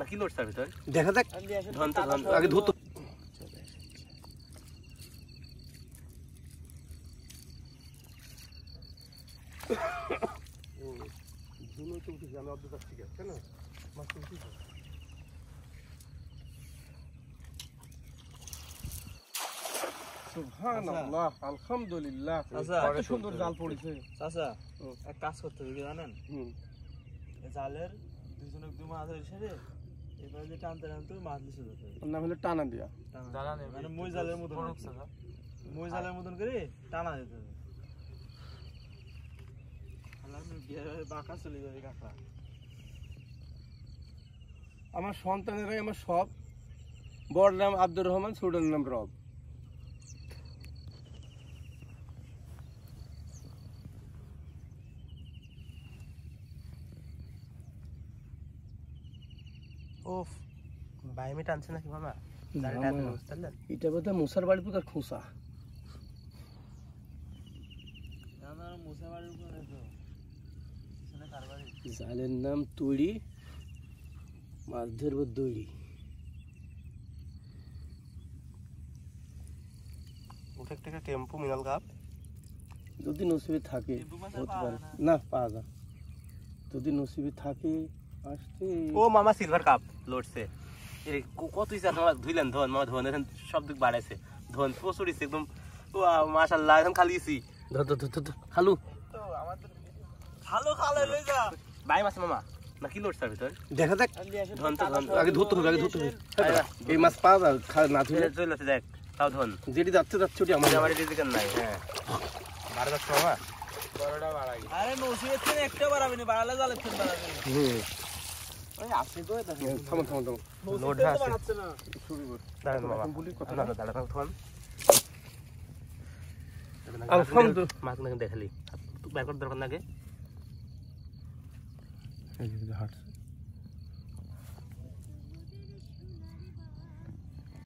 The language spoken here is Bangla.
না কি লড়ছে ভিতর দেখা যাক ধন তো আগে ধুতো আচ্ছা, আচ্ছা। সুন্দর জাল পড়েছে চাচা আচ্ছা, এক কাজ করতে হবে জানেন জালের দুজনে দু মাছ ধরে এভাবে টানতে টানতে মাছ নাম টানা দিয়া মানে মই জালের মতন মই জালের মতন করে টানা যেত কাকা আমার সন্তানের আমার সব বড় নাম আব্দুর রহমান ছোটোর নাম রব ওফ বাইমে টানছে নাকি মামা এটা বোধহয় মুসার বাড়ির প্রকার খোসা জালের নাম তৈরি মাছ ধরবো দৈরি ওটা একটা টেম্পু মিনাল কাপ যদি নসিবে থাকে হতে পারে না পাওয়া যায় যদি নসিবে থাকে ও মামা সিলভার কাপ লড়ছে কত ইচ্ছা ধুইলেন ধন মামা ধন এখন সব দিক বাড়াইছে ধন প্রচুর ইচ্ছে একদম ও মাশাল্লাহ এখন খালিয়েছি খালু খালু খালু ভাই মাছ আচ্ছা। হ্যাঁ। একটা থামুন থামুন থামুন লোড আছে শুরু কর দাঁড়ান বাবা বলি কথা না দেখালি বের দরকার নাকি এই যে